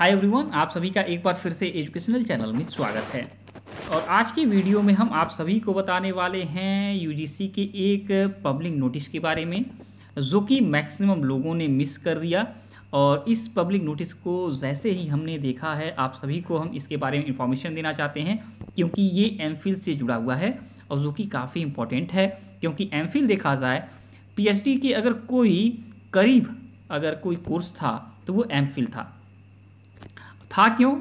hi everyone आप सभी का एक बार फिर से एजुकेशनल चैनल में स्वागत है और आज की वीडियो में हम आप सभी को बताने वाले हैं यूजीसी के एक पब्लिक नोटिस के बारे में जो कि मैक्सिमम लोगों ने मिस कर दिया और इस पब्लिक नोटिस को जैसे ही हमने देखा है आप सभी को हम इसके बारे में इंफॉर्मेशन देना चाहते हैं क्योंकि ये एम से जुड़ा हुआ है और जो कि काफ़ी इम्पोर्टेंट है क्योंकि एम देखा जाए पी के अगर कोई करीब अगर कोई कोर्स था तो वो एम था था क्यों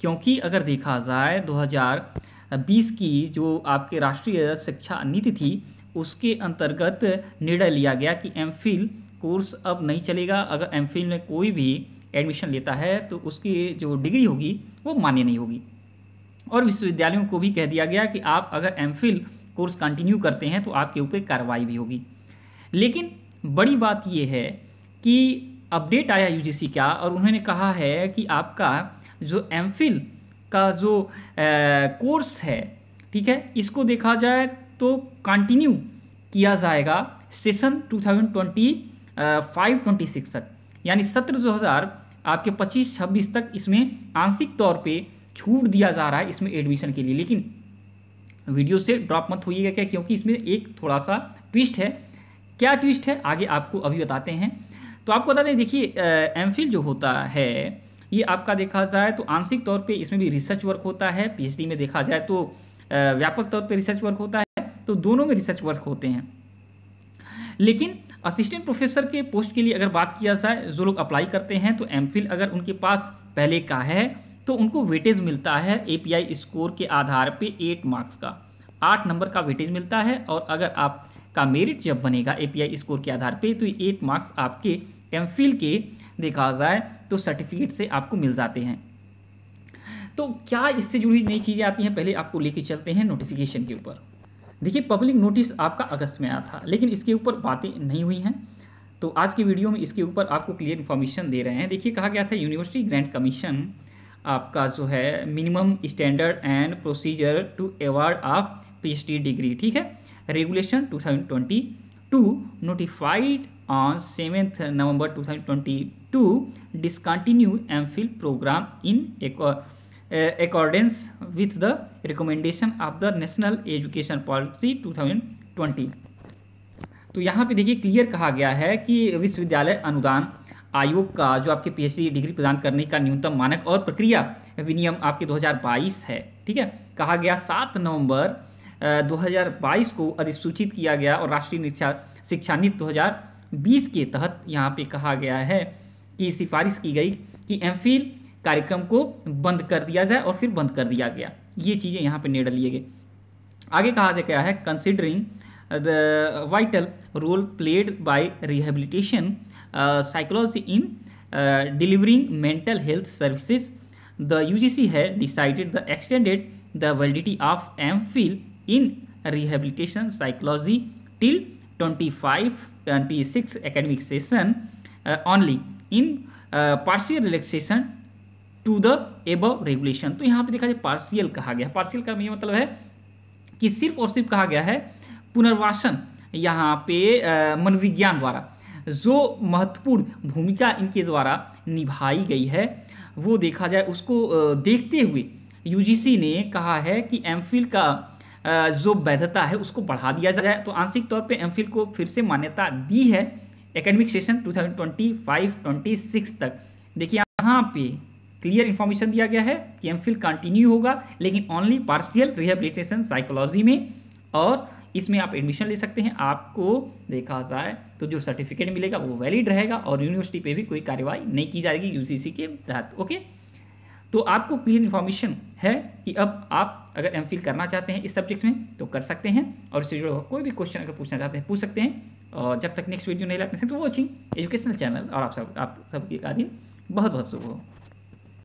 क्योंकि अगर देखा जाए 2020 की जो आपके राष्ट्रीय शिक्षा नीति थी उसके अंतर्गत निर्णय लिया गया कि एम कोर्स अब नहीं चलेगा अगर एम में कोई भी एडमिशन लेता है तो उसकी जो डिग्री होगी वो मान्य नहीं होगी और विश्वविद्यालयों को भी कह दिया गया कि आप अगर एम कोर्स कंटिन्यू करते हैं तो आपके ऊपर कार्रवाई भी होगी लेकिन बड़ी बात यह है कि अपडेट आया यूजीसी का और उन्होंने कहा है कि आपका जो एम का जो कोर्स है ठीक है इसको देखा जाए तो कंटिन्यू किया जाएगा session thousand twenty twenty six तक यानी सत्र हज़ार आपके 25-26 तक इसमें आंशिक तौर पे छूट दिया जा रहा है इसमें एडमिशन के लिए लेकिन वीडियो से ड्रॉप मत होइएगा क्या क्योंकि इसमें एक थोड़ा सा ट्विस्ट है क्या ट्विस्ट है आगे आपको अभी बताते हैं तो आपको बता दें देखिए एम जो होता है ये आपका देखा जाए तो आंशिक तौर पे इसमें भी रिसर्च वर्क होता है पीएचडी में देखा जाए तो व्यापक तौर पे रिसर्च वर्क होता है तो दोनों में रिसर्च वर्क होते हैं लेकिन असिस्टेंट प्रोफेसर के पोस्ट के लिए अगर बात किया जाए जो लोग अप्लाई करते हैं तो एम अगर उनके पास पहले का है तो उनको वेटेज मिलता है ए स्कोर के आधार पर एट मार्क्स का आठ नंबर का वेटेज मिलता है और अगर आप का मेरिट जब बनेगा ए स्कोर के आधार पर तो एट मार्क्स आपके एम के देखा जाए तो सर्टिफिकेट से आपको मिल जाते हैं तो क्या इससे जुड़ी नई चीज़ें आती हैं पहले आपको लेके चलते हैं नोटिफिकेशन के ऊपर देखिए पब्लिक नोटिस आपका अगस्त में आया था लेकिन इसके ऊपर बातें नहीं हुई हैं तो आज की वीडियो में इसके ऊपर आपको क्लियर इन्फॉर्मेशन दे रहे हैं देखिए कहा गया था यूनिवर्सिटी ग्रैंड कमीशन आपका जो है minimum standard and procedure to award of P degree ठीक है regulation to notified on 7th November 2022 discontinue MPhil program in eco uh, accordance with the recommendation of the National Education Policy 2020 तो यहाँ पे देखिए clear कहा गया है कि विश्वविद्यालय अनुदान आयोग का जो आपके पीएचडी डिग्री प्रदान करने का न्यूनतम मानक और प्रक्रिया विनियम आपके 2022 है ठीक है कहा गया 7 नवंबर 2022 को अधिसूचित किया गया और राष्ट्रीय शिक्षा नीति दो बीस के तहत यहाँ पे कहा गया है कि सिफारिश की गई कि एम कार्यक्रम को बंद कर दिया जाए और फिर बंद कर दिया गया ये चीज़ें यहाँ पे निर्णय लिए गए आगे कहा जा गया है considering the vital role played by rehabilitation psychology in delivering mental health services the U G C है decided the extended the validity of M in rehabilitation psychology till 25 26 academic session uh, only in uh, partial relaxation to the above regulation तो यहाँ पे देखा जाए partial कहा गया partial का ये मतलब है कि सिर्फ और सिर्फ कहा गया है पुनर्वासन यहाँ पे uh, मनोविज्ञान द्वारा जो महत्वपूर्ण भूमिका इनके द्वारा निभाई गई है वो देखा जाए उसको uh, देखते हुए यूजीसी ने कहा है कि एमफिल का जो वैधता है उसको बढ़ा दिया जाए तो आंशिक तौर पे एम को फिर से मान्यता दी है एकेडमिक सेशन 2025-26 तक देखिए यहाँ पे क्लियर इन्फॉर्मेशन दिया गया है कि एम कंटिन्यू होगा लेकिन ओनली पार्शियल रिहेबिलिटेशन साइकोलॉजी में और इसमें आप एडमिशन ले सकते हैं आपको देखा जाए तो जो सर्टिफिकेट मिलेगा वो वैलिड रहेगा और यूनिवर्सिटी पे भी कोई कार्रवाई नहीं की जाएगी यूसीसी के तहत ओके तो आपको क्लियर इन्फॉर्मेशन है कि अब आप अगर एम करना चाहते हैं इस सब्जेक्ट में तो कर सकते हैं और इससे जुड़ा कोई भी क्वेश्चन अगर पूछना चाहते हैं पूछ सकते हैं और जब तक नेक्स्ट वीडियो नहीं लाते हैं तो वॉचिंग एजुकेशनल चैनल और आप सब आप सबके आदि बहुत बहुत शुभ हो